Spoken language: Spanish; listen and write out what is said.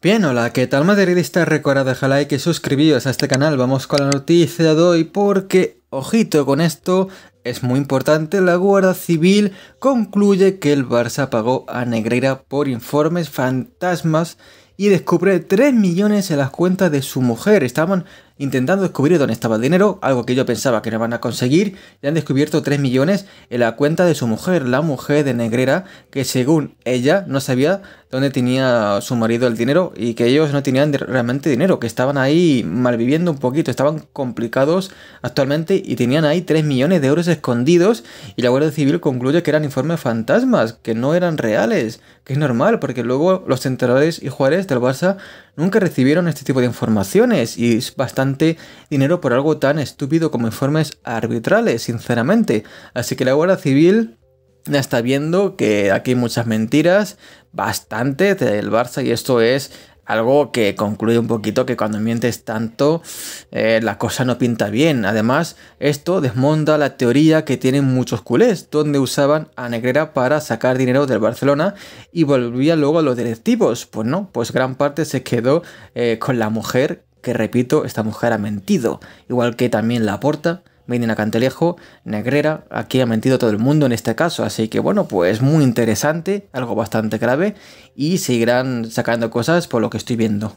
Bien, hola, ¿qué tal madridista? Recordad like y suscribíos a este canal, vamos con la noticia de hoy porque, ojito con esto, es muy importante, la Guardia Civil concluye que el Barça pagó a Negreira por informes fantasmas y descubre 3 millones en las cuentas de su mujer, estaban intentando descubrir dónde estaba el dinero, algo que yo pensaba que no van a conseguir, y han descubierto 3 millones en la cuenta de su mujer, la mujer de Negrera, que según ella no sabía dónde tenía su marido el dinero y que ellos no tenían realmente dinero, que estaban ahí malviviendo un poquito, estaban complicados actualmente y tenían ahí 3 millones de euros escondidos y la Guardia Civil concluye que eran informes fantasmas, que no eran reales, que es normal, porque luego los centrales y Juárez del Barça nunca recibieron este tipo de informaciones y es bastante dinero por algo tan estúpido como informes arbitrales, sinceramente. Así que la Guardia Civil ya está viendo que aquí hay muchas mentiras, bastante del Barça, y esto es algo que concluye un poquito que cuando mientes tanto eh, la cosa no pinta bien. Además, esto desmonta la teoría que tienen muchos culés, donde usaban a Negrera para sacar dinero del Barcelona y volvía luego a los directivos. Pues no, pues gran parte se quedó eh, con la mujer que repito, esta mujer ha mentido, igual que también la porta, Medina Cantelejo, Negrera, aquí ha mentido todo el mundo en este caso, así que bueno, pues muy interesante, algo bastante grave, y seguirán sacando cosas por lo que estoy viendo.